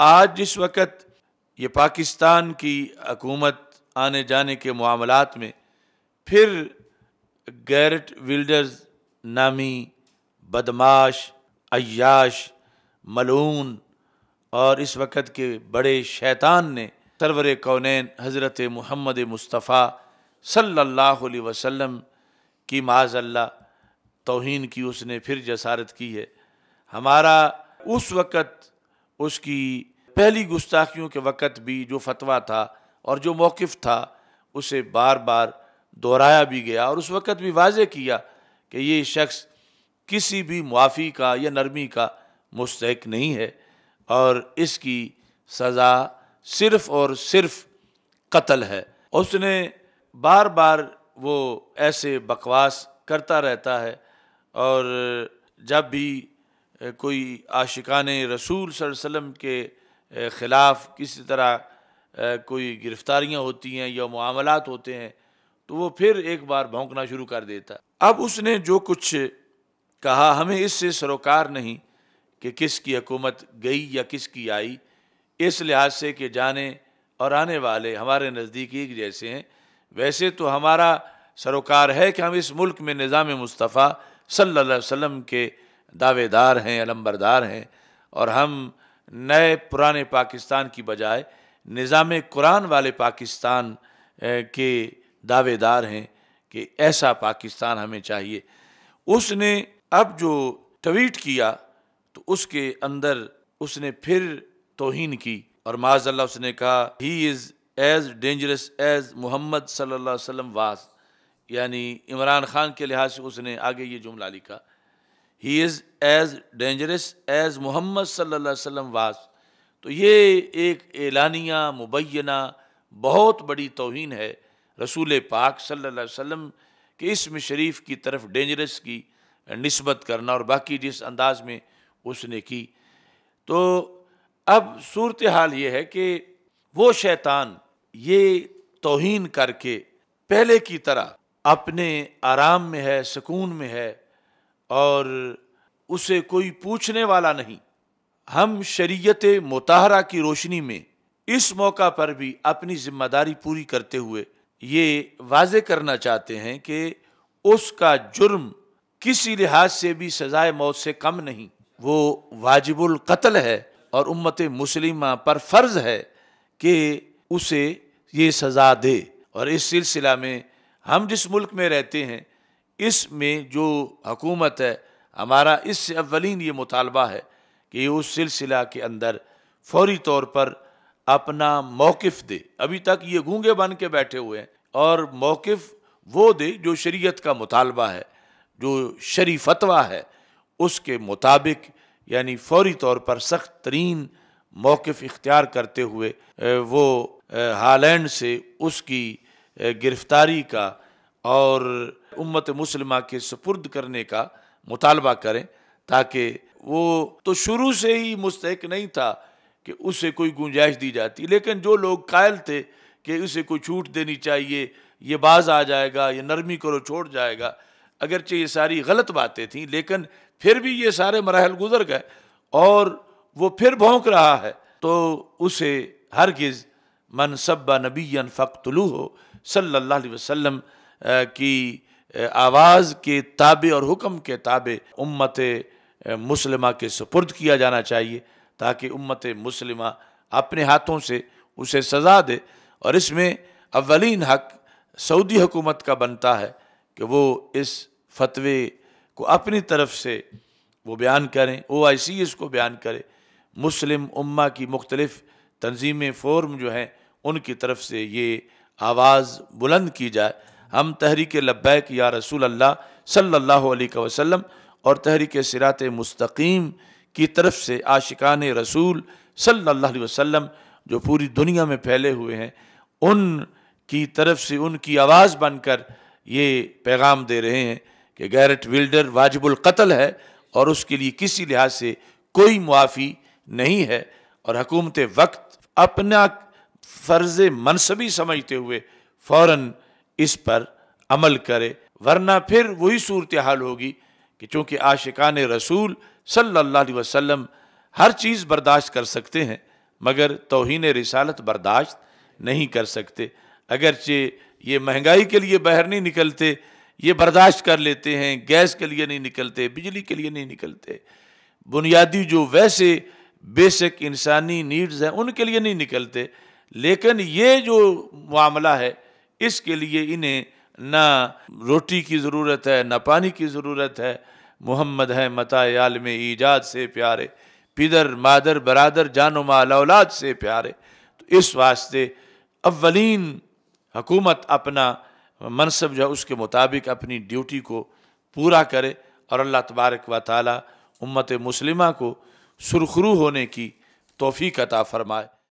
आज जिस वक़्त ये पाकिस्तान की हकूमत आने जाने के मामलों में फिर गैरट विल्डर्स नामी बदमाश अयाश मलून और इस वक़्त के बड़े शैतान ने सरवर कौनैन हज़रत मोहम्मद मुस्तफ़ा सल्लल्लाहु अलैहि वसल्लम की माजल्ला तोहन की उसने फिर जसारत की है हमारा उस वक़्त उसकी पहली गुस्ताखियों के वक़्त भी जो फतवा था और जो मौक़ था उसे बार बार दोहराया भी गया और उस वक़्त भी वाज किया कि ये शख्स किसी भी मुआफ़ी का या नरमी का मुस्तक नहीं है और इसकी सज़ा सिर्फ़ और सिर्फ कत्ल है उसने बार बार वो ऐसे बकवास करता रहता है और जब भी कोई आशिकान रसूल वसम के ख़िलाफ़ किसी तरह कोई गिरफ़्तारियाँ होती हैं या मामलात होते हैं तो वो फिर एक बार भौंकना शुरू कर देता अब उसने जो कुछ कहा हमें इससे सरोकार नहीं कि किसकी हकूमत गई या किसकी आई इस लिहाज से कि जाने और आने वाले हमारे नज़दीक एक जैसे हैं वैसे तो हमारा सरोकार है कि हम इस मुल्क में निज़ाम मुस्तफ़ा सल्ला वसम के दावेदार हैं अलम्बरदार हैं और हम नए पुराने पाकिस्तान की बजाय निज़ाम कुरान वाले पाकिस्तान के दावेदार हैं कि ऐसा पाकिस्तान हमें चाहिए उसने अब जो ट्वीट किया तो उसके अंदर उसने फिर तोहन की और माजल्ला उसने कहा he is as dangerous as Muhammad सल्लल्लाहु अलैहि वसल्लम वास यानी इमरान खान के लिहाज से उसने आगे ये जुमला लिखा he is as dangerous as Muhammad सल्ला वास तो ये एक एलानिया मुबैना बहुत बड़ी तोहन है रसूल पाक सल्ला के इसम शरीफ की तरफ डेंजरस की नस्बत करना और बाकी जिस अंदाज में उसने की तो अब सूरत हाल ये है कि वो शैतान ये तोहन करके पहले की तरह अपने आराम में है सुकून में है और उसे कोई पूछने वाला नहीं हम शरीयत मतहरा की रोशनी में इस मौका पर भी अपनी जिम्मेदारी पूरी करते हुए ये वाज करना चाहते हैं कि उसका जुर्म किसी लिहाज से भी सजाए मौत से कम नहीं वो वाजिबुल कत्ल है और उम्मत मुस्लिमा पर फर्ज है कि उसे ये सज़ा दे और इस सिलसिला में हम जिस मुल्क में रहते हैं इसमें जो हकूमत है हमारा इससे अवलिन ये मुतालबा है कि उस सिलसिला के अंदर फौरी तौर पर अपना मौक़ दे अभी तक ये गूंगे बन के बैठे हुए हैं और मौक़ वो दे जो शरीयत का मुतालबा है जो शरी फतवा है उसके मुताबिक यानी फौरी तौर पर सख्त तरीन मौक़ इख्तियार करते हुए वो हालैंड से उसकी गिरफ्तारी का और उम्मत मुसलमा के सुपुर्द करने का मुतालबा करें ताकि वो तो शुरू से ही मुस्तक नहीं था कि उसे कोई गुंजाइश दी जाती लेकिन जो लोग कायल थे कि उसे कोई छूट देनी चाहिए ये बाज आ जाएगा ये नरमी करो छोड़ जाएगा अगरचे ये सारी गलत बातें थीं लेकिन फिर भी ये सारे मरहल गुजर गए और वो फिर भोंक रहा है तो उसे हरगज़ मनसबा नबीन फ़क्तलू हो सल्ला वसम की आवाज़ के ताबे और हुक्म के ताबे उम्मत मुसलमा के सुपुर्द किया जाना चाहिए ताकि उम्मत मुसलमा अपने हाथों से उसे सज़ा दे और इसमें अवलिन हक सऊदी हुकूमत का बनता है कि वो इस फतवे को अपनी तरफ से वो बयान करें ओ आई सी इसको बयान करे मुस्लिम उम्मा की मुख्तलिफ़ तंजीमें फ़ोरम जो हैं उनकी तरफ से ये आवाज़ बुलंद की जाए हम तहरीक लब्बैक या रसूल अल्लाह सल्लल्लाहु अलैहि वसल्लम और तहरीक सिरात मुस्तकीम की तरफ से आशिकान रसूल सल्लल्लाहु अलैहि वसल्लम जो पूरी दुनिया में फैले हुए हैं उन की तरफ से उनकी आवाज़ बनकर ये पैगाम दे रहे हैं कि गैरट विल्डर वाजिबुल कत्ल है और उसके लिए किसी लिहाज से कोई मुआफ़ी नहीं है और हकूमत वक्त अपना फ़र्ज़ मनसबी समझते हुए फ़ौर इस पर अमल करे वरना फिर वही सूरत हाल होगी कि चूँकि आशिकान रसूल सल्ला वसम हर चीज़ बर्दाश्त कर सकते हैं मगर तोहन रिसालत बर्दाश्त नहीं कर सकते अगरचे ये महंगाई के लिए बाहर नहीं निकलते ये बर्दाश्त कर लेते हैं गैस के लिए नहीं निकलते बिजली के लिए नहीं निकलते बुनियादी जो वैसे बेसिक इंसानी नीड्स हैं उनके लिए नहीं निकलते लेकिन ये जो मामला है इसके लिए इन्हें ना रोटी की ज़रूरत है ना पानी की ज़रूरत है मोहम्मद है मतायाल में ईजाद से प्यारे पिदर मादर बरदर जानो माल औलाद से प्यारे तो इस वास्ते अवलिन हकूमत अपना मनसब जो है उसके मुताबिक अपनी ड्यूटी को पूरा करे और अल्लाह तबारक व ताली उम्मत मुस्लिमा को सुरखरू होने की तोफ़ी कता फ़रमाए